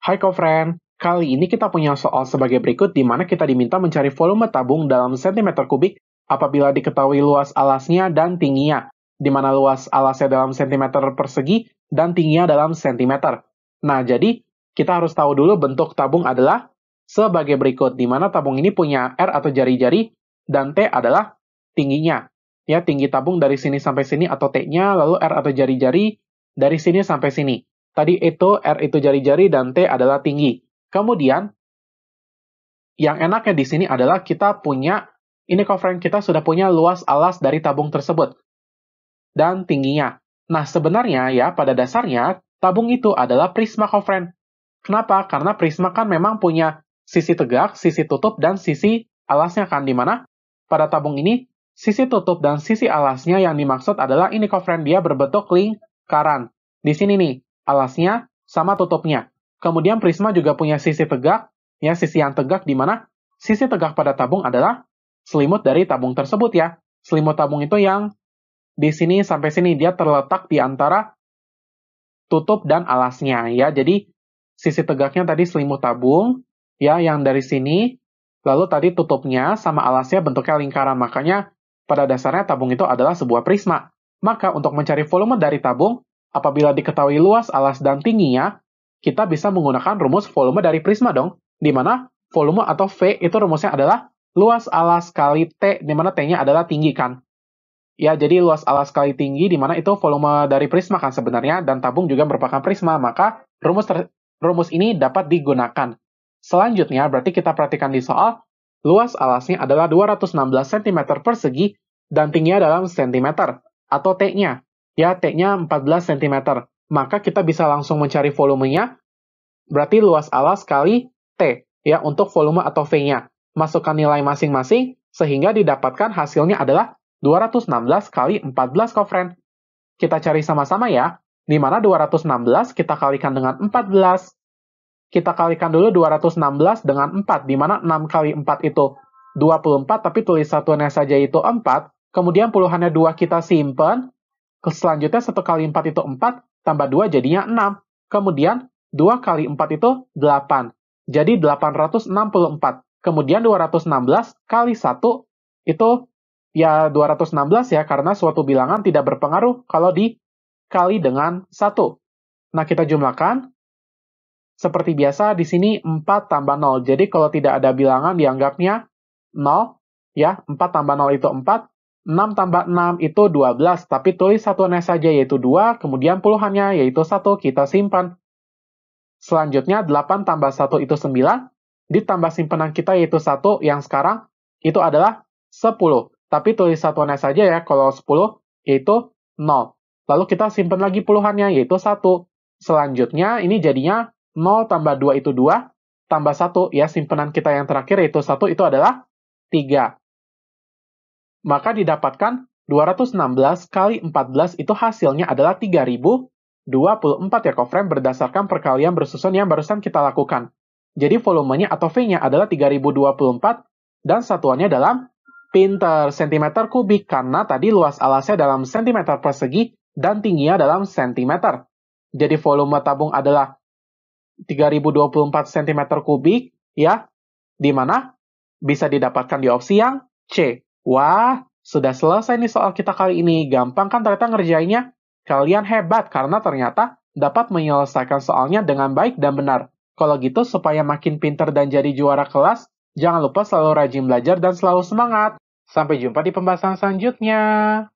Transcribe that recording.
Hai co-friend, kali ini kita punya soal sebagai berikut di mana kita diminta mencari volume tabung dalam sentimeter kubik apabila diketahui luas alasnya dan tingginya, di mana luas alasnya dalam sentimeter persegi dan tingginya dalam sentimeter. Nah, jadi kita harus tahu dulu bentuk tabung adalah sebagai berikut, di mana tabung ini punya R atau jari-jari, dan T adalah tingginya. Ya, tinggi tabung dari sini sampai sini atau T-nya, lalu R atau jari-jari dari sini sampai sini. Tadi itu, R itu jari-jari, dan T adalah tinggi. Kemudian, yang enaknya di sini adalah kita punya, ini kofren kita sudah punya luas alas dari tabung tersebut. Dan tingginya. Nah, sebenarnya ya, pada dasarnya, tabung itu adalah prisma kofren. Kenapa? Karena prisma kan memang punya sisi tegak, sisi tutup, dan sisi alasnya kan. di mana? pada tabung ini, sisi tutup dan sisi alasnya yang dimaksud adalah ini kofren dia berbentuk lingkaran. Di sini nih, alasnya sama tutupnya. Kemudian prisma juga punya sisi tegak, ya sisi yang tegak di mana sisi tegak pada tabung adalah selimut dari tabung tersebut ya. Selimut tabung itu yang di sini sampai sini dia terletak di antara tutup dan alasnya ya. Jadi sisi tegaknya tadi selimut tabung ya yang dari sini lalu tadi tutupnya sama alasnya bentuknya lingkaran makanya pada dasarnya tabung itu adalah sebuah prisma. Maka untuk mencari volume dari tabung Apabila diketahui luas alas dan tingginya, kita bisa menggunakan rumus volume dari prisma dong, di mana volume atau V itu rumusnya adalah luas alas kali T, di mana T-nya adalah tinggi kan. Ya, jadi luas alas kali tinggi, di mana itu volume dari prisma kan sebenarnya, dan tabung juga merupakan prisma, maka rumus rumus ini dapat digunakan. Selanjutnya, berarti kita perhatikan di soal, luas alasnya adalah 216 cm persegi dan tingginya dalam cm atau T-nya ya T-nya 14 cm. Maka kita bisa langsung mencari volumenya, berarti luas alas kali T, ya, untuk volume atau V-nya. Masukkan nilai masing-masing, sehingga didapatkan hasilnya adalah 216 kali 14 kofren. Kita cari sama-sama ya, di mana 216 kita kalikan dengan 14. Kita kalikan dulu 216 dengan 4, di mana 6 kali 4 itu 24, tapi tulis satuannya saja itu 4. Kemudian puluhannya 2 kita simpan. Selanjutnya 1 kali 4 itu 4, tambah 2 jadinya 6. Kemudian 2 kali 4 itu 8. Jadi 864. Kemudian 216 kali 1 itu ya 216 ya, karena suatu bilangan tidak berpengaruh kalau dikali dengan 1. Nah, kita jumlahkan. Seperti biasa, di sini 4 tambah 0. Jadi kalau tidak ada bilangan dianggapnya 0. Ya, 4 tambah 0 itu 4. 6 tambah 6 itu 12, tapi tulis satuannya saja yaitu 2, kemudian puluhannya yaitu 1, kita simpan. Selanjutnya 8 tambah 1 itu 9, ditambah simpanan kita yaitu 1 yang sekarang itu adalah 10. Tapi tulis satuannya saja ya, kalau 10 yaitu 0. Lalu kita simpan lagi puluhannya yaitu 1. Selanjutnya ini jadinya 0 tambah 2 itu 2, tambah 1 ya simpanan kita yang terakhir yaitu 1 itu adalah 3 maka didapatkan 216 kali 14 itu hasilnya adalah 3024 ya koframe berdasarkan perkalian bersusun yang barusan kita lakukan. Jadi volumenya atau V-nya adalah 3024 dan satuannya dalam pinter sentimeter kubik karena tadi luas alasnya dalam sentimeter persegi dan tingginya dalam sentimeter. Jadi volume tabung adalah 3024 cm kubik ya, di mana bisa didapatkan di opsi yang C. Wah, sudah selesai nih soal kita kali ini. Gampang kan ternyata ngerjainnya? Kalian hebat karena ternyata dapat menyelesaikan soalnya dengan baik dan benar. Kalau gitu supaya makin pinter dan jadi juara kelas, jangan lupa selalu rajin belajar dan selalu semangat. Sampai jumpa di pembahasan selanjutnya.